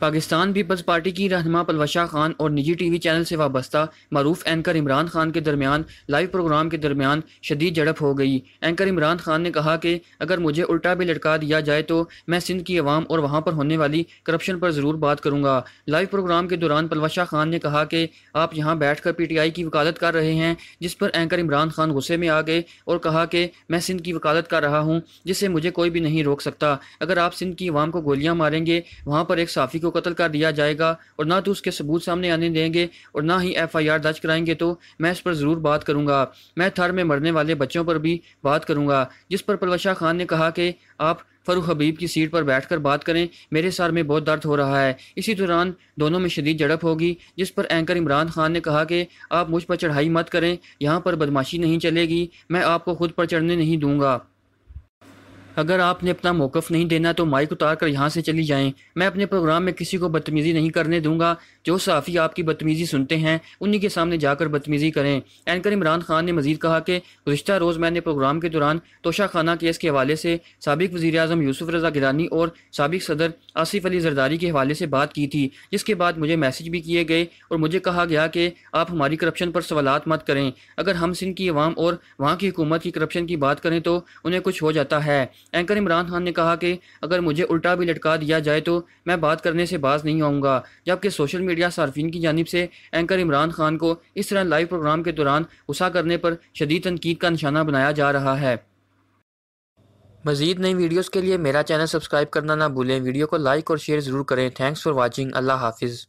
Pakistan peoples party की रहनमा पलवशा खान और निजी टी वी चैनल से वाबस्ता मरूफ एंकर इमरान खान के दरमियान लाइव प्रोग्राम के दरमियान शदीद झड़प हो गई एंकर इमरान खान ने कहा कि अगर मुझे उल्टा भी लटका दिया जाए तो मैं सिंध की आवाम और वहाँ पर होने वाली करप्शन पर ज़रूर बात करूँगा लाइव प्रोग्राम के दौरान पलवशा खान ने कहा कि आप यहाँ बैठ कर पी टी आई की वकालत कर रहे हैं जिस पर एंकर इमरान खान गुस्से में आ गए और कहा कि मैं सिंध की वकालत कर रहा हूँ जिससे मुझे कोई भी नहीं रोक सकता अगर आप सिंध की आवाम को गोलियाँ मारेंगे वहाँ पर एक साफ़ी को को कत्ल कर दिया जाएगा और ना तो उसके सबूत सामने आने देंगे और ना ही एफ आई आर दर्ज कराएंगे तो मैं इस पर ज़रूर बात करूंगा मैं थर में मरने वाले बच्चों पर भी बात करूंगा जिस पर पलवशा खान ने कहा कि आप फरूख हबीब की सीट पर बैठकर बात करें मेरे सर में बहुत दर्द हो रहा है इसी दौरान दोनों में शदीद झड़प होगी जिस पर एंकर इमरान खान ने कहा कि आप मुझ पर चढ़ाई मत करें यहाँ पर बदमाशी नहीं चलेगी मैं आपको खुद पर चढ़ने नहीं दूंगा अगर आपने अपना मौकफ नहीं देना तो माइक उतार कर यहाँ से चली जाएं मैं अपने प्रोग्राम में किसी को बदतमीज़ी नहीं करने दूंगा जो साफ़ी आपकी बदतमीज़ी सुनते हैं उन्हीं के सामने जाकर बदतमीज़ी करें एंकर इमरान खान ने मजीद कहा कि गुज्तर रोज़ मैंने प्रोग्राम के दौरान तोशा खाना केस के हवाले से सबक वजी अजम यूसुफ रजा गिरानी और सबक सदर आसिफ अली जरदारी के हवाले से बात की थी जिसके बाद मुझे मैसेज भी किए गए और मुझे कहा गया कि आप हमारी करप्शन पर सवाल मत करें अगर हम सिंध की अवाम और वहाँ की हुकूमत की करप्शन की बात करें तो उन्हें कुछ हो जाता है एंकर इमरान खान ने कहा कि अगर मुझे उल्टा भी लटका दिया जाए तो मैं बात करने से बाज नहीं आऊँगा जबकि सोशल मीडिया सार्फिन की जानब से एंकर इमरान खान को इस तरह लाइव प्रोग्राम के दौरान गुस्सा करने पर शदीद तनकीद का निशाना बनाया जा रहा है मजीद नई वीडियोज़ के लिए मेरा चैनल सब्सक्राइब करना ना भूलें वीडियो को लाइक और शेयर ज़रूर करें थैंक्स फॉर वॉचिंग अल्लाह हाफिज़